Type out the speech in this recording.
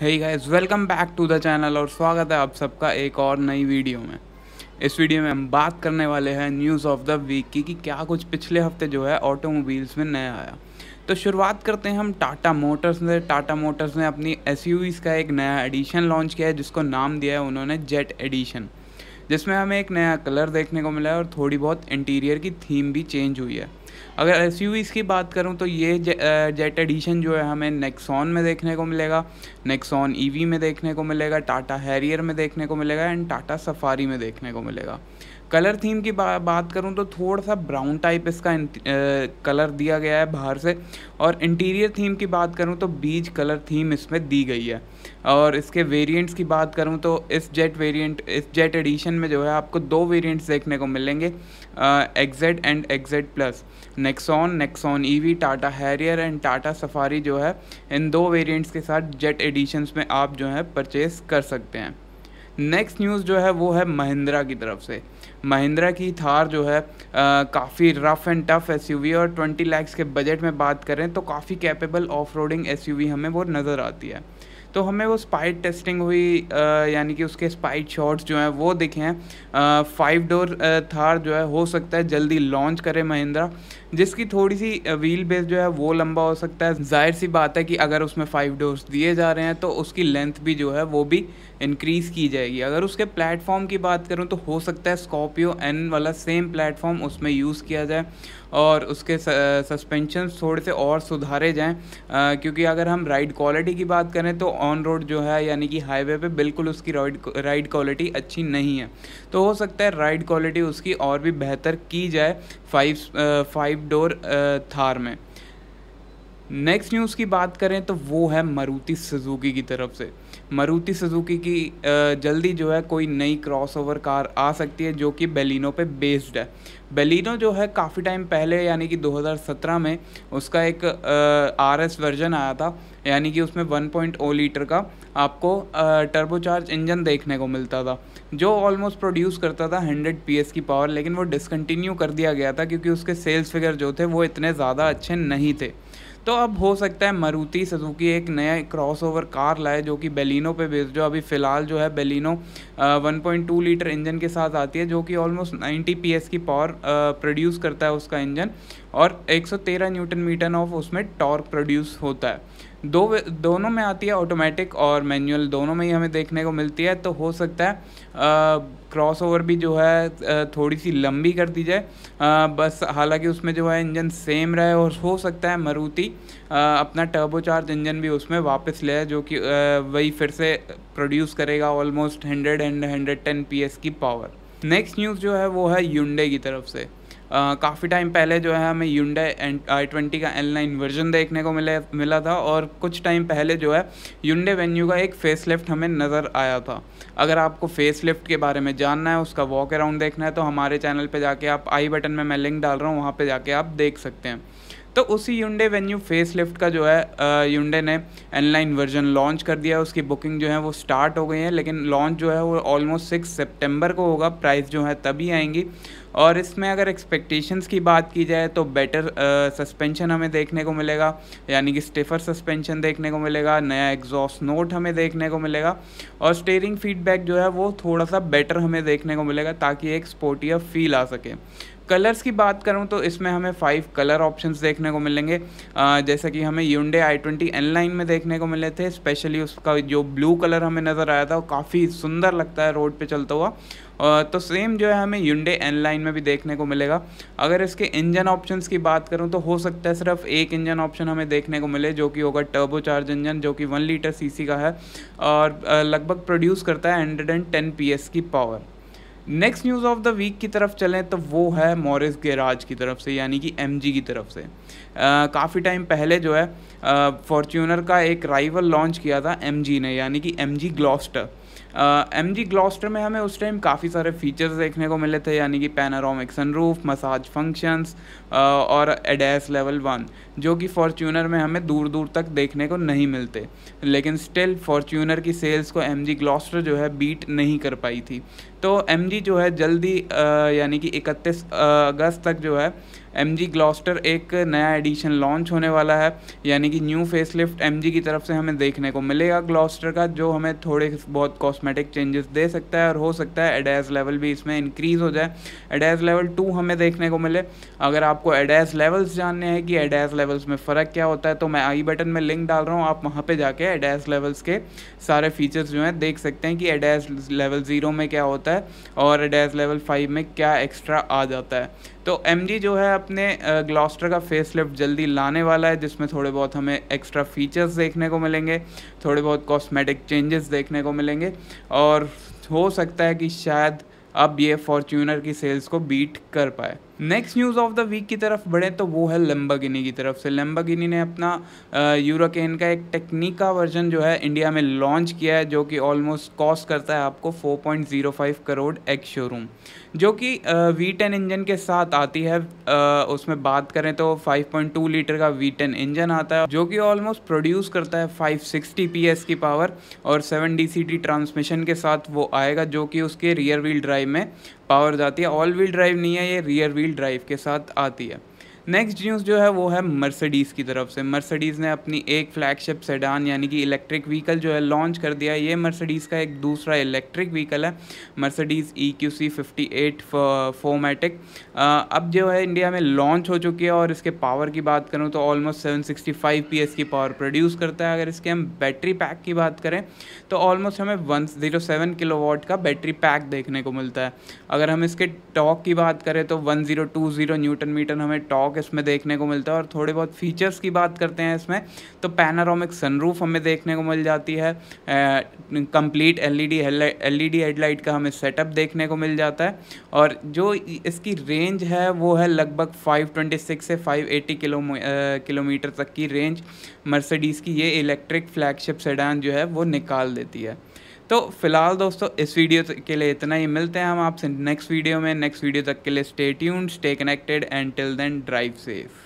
hey guys welcome back to the channel और स्वागत है आप सबका एक और नई वीडियो में इस वीडियो में हम बात करने वाले हैं न्यूज़ ऑफ द वीक की कि क्या कुछ पिछले हफ्ते जो है ऑटोमोबाइल्स में नया आया तो शुरुआत करते हैं हम टाटा मोटर्स ने टाटा मोटर्स ने अपनी एस का एक नया एडिशन लॉन्च किया है जिसको नाम दिया है उन्होंने जेट एडिशन जिसमें हमें एक नया कलर देखने को मिला है और थोड़ी बहुत इंटीरियर की थीम भी चेंज हुई है अगर एस की बात करूँ तो ये जेट एडिशन जो है हमें नेक्सॉन में देखने को मिलेगा नेक्सॉन ई e में देखने को मिलेगा टाटा हैरियर में देखने को मिलेगा एंड टाटा सफारी में देखने को मिलेगा कलर थीम की बा, बात करूँ तो थोड़ा सा ब्राउन टाइप इसका इन, ए, कलर दिया गया है बाहर से और इंटीरियर थीम की बात करूँ तो बीज कलर थीम इसमें दी गई है और इसके वेरिएंट्स की बात करूँ तो इस जेट वेरिएंट इस जेट एडिशन में जो है आपको दो वेरिएंट्स देखने को मिलेंगे XZ and XZ plus Nexon Nexon EV Tata Harrier and Tata Safari जो है इन दो वेरिएंट्स के साथ जेट एडिशंस में आप जो है परचेस कर सकते हैं नेक्स्ट न्यूज़ जो है वो है महिंद्रा की तरफ से महिंद्रा की थार जो है काफ़ी रफ़ एंड टफ एस और 20 लैक्स के बजट में बात करें तो काफ़ी कैपेबल ऑफ रोडिंग एस हमें वो नज़र आती है तो हमें वो स्पाइट टेस्टिंग हुई यानी कि उसके स्पाइड शॉट्स जो हैं वो दिखे हैं फाइव डोर थार जो है हो सकता है जल्दी लॉन्च करे महिंद्रा जिसकी थोड़ी सी व्हील बेस जो है वो लंबा हो सकता है जाहिर सी बात है कि अगर उसमें फाइव डोर्स दिए जा रहे हैं तो उसकी लेंथ भी जो है वो भी इंक्रीज़ की जाएगी अगर उसके प्लेटफॉर्म की बात करूँ तो हो सकता है स्कॉर्पियो एन वाला सेम प्लेटफॉर्म उसमें यूज़ किया जाए और उसके सस्पेंशन थोड़े से और सुधारे जाएँ क्योंकि अगर हम राइड क्वालिटी की बात करें तो ऑन रोड जो है यानी कि हाईवे पे बिल्कुल उसकी राइड राइड क्वालिटी अच्छी नहीं है तो हो सकता है राइड क्वालिटी उसकी और भी बेहतर की जाए फाइव फाइव डोर थार में नेक्स्ट न्यूज़ की बात करें तो वो है मारुति सुजुकी की तरफ से मारुति सुजुकी की जल्दी जो है कोई नई क्रॉसओवर कार आ सकती है जो कि बेलिनो पे बेस्ड है बेलिनो जो है काफ़ी टाइम पहले यानी कि 2017 में उसका एक आर एस वर्जन आया था यानी कि उसमें 1.0 लीटर का आपको टर्बोचार्ज इंजन देखने को मिलता था जो ऑलमोस्ट प्रोड्यूस करता था 100 पीएस की पावर लेकिन वो डिसकंटिन्यू कर दिया गया था क्योंकि उसके सेल्स फिगर जो थे वो इतने ज़्यादा अच्छे नहीं थे तो अब हो सकता है मारुति सुजुकी एक नया क्रॉसओवर कार लाए जो कि बेलिनो पे बेस्ड जो अभी फ़िलहाल जो है बेलिनो one point two litre engine के साथ आती है जो कि ऑलमोस्ट नाइन्टी पी की पावर प्रोड्यूस करता है उसका इंजन और 113 न्यूटन मीटर ऑफ उसमें टॉर्क प्रोड्यूस होता है दो दोनों में आती है ऑटोमेटिक और मैनुअल दोनों में ही हमें देखने को मिलती है तो हो सकता है आ, क्रॉसओवर भी जो है थोड़ी सी लंबी कर दी जाए बस हालांकि उसमें जो है इंजन सेम रहे और हो सकता है मरुति अपना टर्बो चार्ज इंजन भी उसमें वापस ले जो कि वही फिर से प्रोड्यूस करेगा almost hundred and hundred ten P की पावर नेक्स्ट न्यूज़ जो है वो है युंडे की तरफ से काफ़ी टाइम पहले जो है हमें यूंडा आई ट्वेंटी का एल नाइन वर्जन देखने को मिले मिला था और कुछ टाइम पहले जो है यूंडे वेन्यू का एक फेस लिफ्ट हमें नज़र आया था अगर आपको फेस लिफ्ट के बारे में जानना है उसका वॉक अराउंड देखना है तो हमारे चैनल पर जाके आप आई बटन में मैं लिंक डाल रहा हूँ वहाँ पर जाके आप देख सकते हैं तो उसी युंडे वेन्यू फेस लिफ्ट का जो है युंडे ने एनलाइन वर्जन लॉन्च कर दिया है उसकी बुकिंग जो है वो स्टार्ट हो गई है लेकिन लॉन्च जो है वो ऑलमोस्ट सिक्स सेप्टेम्बर को होगा प्राइस जो है तभी आएंगी और इसमें अगर एक्सपेक्टेशंस की बात की जाए तो बेटर सस्पेंशन हमें देखने को मिलेगा यानी कि स्टिफर सस्पेंशन देखने को मिलेगा नया एग्जॉस्ट नोट हमें देखने को मिलेगा और स्टेयरिंग फीडबैक जो है वो थोड़ा सा बेटर हमें देखने को मिलेगा ताकि एक स्पोर्टियर फील आ सके कलर्स की बात करूँ तो इसमें हमें फाइव कलर ऑप्शंस देखने को मिलेंगे जैसे कि हमें Hyundai i twenty N line में देखने को मिले थे स्पेशली उसका जो ब्लू कलर हमें नज़र आया था वो काफ़ी सुंदर लगता है रोड पे चलता हुआ तो सेम जो है हमें यूनडे एन लाइन में भी देखने को मिलेगा अगर इसके इंजन ऑप्शंस की बात करूँ तो हो सकता है सिर्फ एक इंजन ऑप्शन हमें देखने को मिले जो कि होगा टर्बो चार्ज इंजन जो कि वन लीटर सीसी का है और लगभग प्रोड्यूस करता है हंड्रेड एंड टेन पी की power next news of the week की तरफ चलें तो वो है मॉरिस गैराज की तरफ से यानी कि एम की तरफ से काफ़ी टाइम पहले जो है फॉर्च्यूनर का एक राइवल लॉन्च किया था एम ने यानी कि M G M G Gloster में हमें उस टाइम काफ़ी सारे फीचर्स देखने को मिले थे यानी कि panoramic sunroof massage functions uh, और एडेस लेवल वन जो कि फॉर्च्यूनर में हमें दूर दूर तक देखने को नहीं मिलते लेकिन स्टिल फॉर्च्यूनर की सेल्स को एम जी ग्लॉस्टर जो है बीट नहीं कर पाई थी तो एम जो है जल्दी यानी कि इकतीस अगस्त तक जो है एम जी ग्लॉस्टर एक नया एडिशन लॉन्च होने वाला है यानी कि न्यू फेस लिफ्ट एम की तरफ से हमें देखने को मिलेगा ग्लॉस्टर का जो हमें थोड़े बहुत कॉस्मेटिक चेंजेस दे सकता है और हो सकता है एडेस लेवल भी इसमें इंक्रीज़ हो जाए एडेस लेवल टू हमें देखने को मिले अगर आपको एडेस लेवल्स जानने हैं कि एडेस लेवल्स में फ़र्क क्या होता है तो मैं आई बटन में लिंक डाल रहा हूँ आप वहाँ पर जाके एडेस लेवल्स के सारे फीचर्स जो हैं देख सकते हैं कि एडेस लेवल ज़ीरो में क्या होता है होता है और डैश लेवल फाइव में क्या एक्स्ट्रा आ जाता है तो एम जो है अपने ग्लॉस्टर का फेस लिफ्ट जल्दी लाने वाला है जिसमें थोड़े बहुत हमें एक्स्ट्रा फीचर्स देखने को मिलेंगे थोड़े बहुत कॉस्मेटिक चेंजेस देखने को मिलेंगे और हो सकता है कि शायद अब ये फॉर्च्यूनर की सेल्स को बीट कर पाए next news of the week की तरफ बढ़े तो वो है लंबागिनी की तरफ से लंबागिनी ने अपना यूरोकेन का एक टेक्निका वर्जन जो है इंडिया में लॉन्च किया है जो कि ऑलमोस्ट कॉस्ट करता है आपको 4.05 करोड़ एक्स शोरूम जो कि वी टेन इंजन के साथ आती है आ, उसमें बात करें तो 5.2 लीटर का वी टेन इंजन आता है जो कि ऑलमोस्ट प्रोड्यूस करता है 560 एस की पावर और सी डी ट्रांसमिशन के साथ वो आएगा जो कि उसके रियर व्हील ड्राइव ड्राइव में पावर जाती है ऑल व्हील ड्राइव नहीं है ये रियर व्हील ड्राइव के साथ आती है नेक्स्ट न्यूज़ जो है वो है मर्सडीज़ की तरफ से मर्सडीज़ ने अपनी एक फ्लैगशिप सेडान यानी कि इलेक्ट्रिक व्हीकल जो है लॉन्च कर दिया ये मर्सडीज़ का एक दूसरा इलेक्ट्रिक व्हीकल है Mercedes E Q C fifty eight four matic अब जो है इंडिया में लॉन्च हो चुकी है और इसके पावर की बात करूँ तो almost seven sixty five P S की पावर प्रोड्यूस करता है अगर इसके हम बैटरी पैक की बात करें तो ऑलमोस्ट हमें one zero seven kilo watt का बैटरी पैक देखने को मिलता है अगर हम इसके टॉक की बात करें तो one zero two zero newton metre हमें टॉक लॉक इसमें देखने को मिलता है और थोड़े बहुत फीचर्स की बात करते हैं इसमें तो पैनारोमिक सनरूफ हमें देखने को मिल जाती है कंप्लीट एलईडी एलईडी हेडलाइट का हमें सेटअप देखने को मिल जाता है और जो इसकी रेंज है वो है लगभग 526 से 580 किलो किलोमीटर तक की रेंज मर्सिडीज़ की ये इलेक्ट्रिक फ्लैगशिप सेडान जो है वो निकाल देती है तो फिलहाल दोस्तों इस वीडियो के लिए इतना ही मिलते हैं हम आपसे नेक्स्ट वीडियो में नेक्स्ट वीडियो तक के लिए stay tuned stay connected and till then drive safe